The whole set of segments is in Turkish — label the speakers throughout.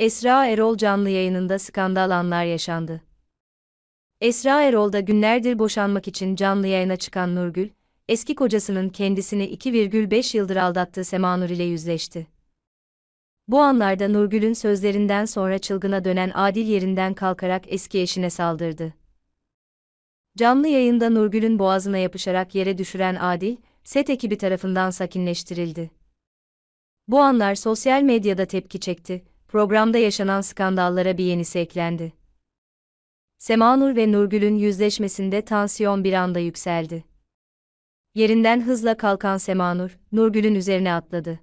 Speaker 1: Esra Erol canlı yayınında skandal anlar yaşandı. Esra Erol da günlerdir boşanmak için canlı yayına çıkan Nurgül, eski kocasının kendisini 2,5 yıldır aldattığı Semanur ile yüzleşti. Bu anlarda Nurgül'ün sözlerinden sonra çılgına dönen Adil yerinden kalkarak eski eşine saldırdı. Canlı yayında Nurgül'ün boğazına yapışarak yere düşüren Adil, set ekibi tarafından sakinleştirildi. Bu anlar sosyal medyada tepki çekti programda yaşanan skandallara bir yenisi eklendi. Semanur ve Nurgül'ün yüzleşmesinde tansiyon bir anda yükseldi. Yerinden hızla kalkan Semanur, Nurgül'ün üzerine atladı.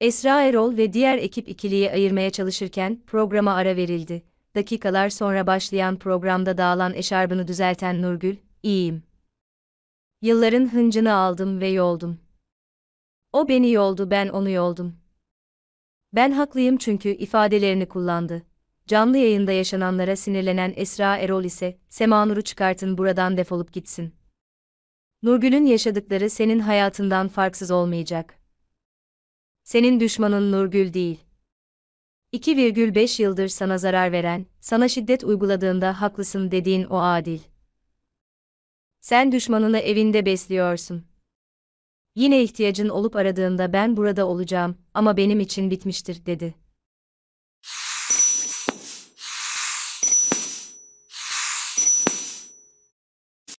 Speaker 1: Esra Erol ve diğer ekip ikiliyi ayırmaya çalışırken programa ara verildi. Dakikalar sonra başlayan programda dağılan eşarbını düzelten Nurgül, iyiyim. Yılların hıncını aldım ve yoldum. O beni yoldu ben onu yoldum. Ben haklıyım çünkü ifadelerini kullandı. Canlı yayında yaşananlara sinirlenen Esra Erol ise, "Semanuru çıkartın buradan defolup gitsin. Nurgül'ün yaşadıkları senin hayatından farksız olmayacak. Senin düşmanın Nurgül değil. 2,5 yıldır sana zarar veren, sana şiddet uyguladığında haklısın dediğin o adil. Sen düşmanını evinde besliyorsun. Yine ihtiyacın olup aradığında ben burada olacağım ama benim için bitmiştir dedi.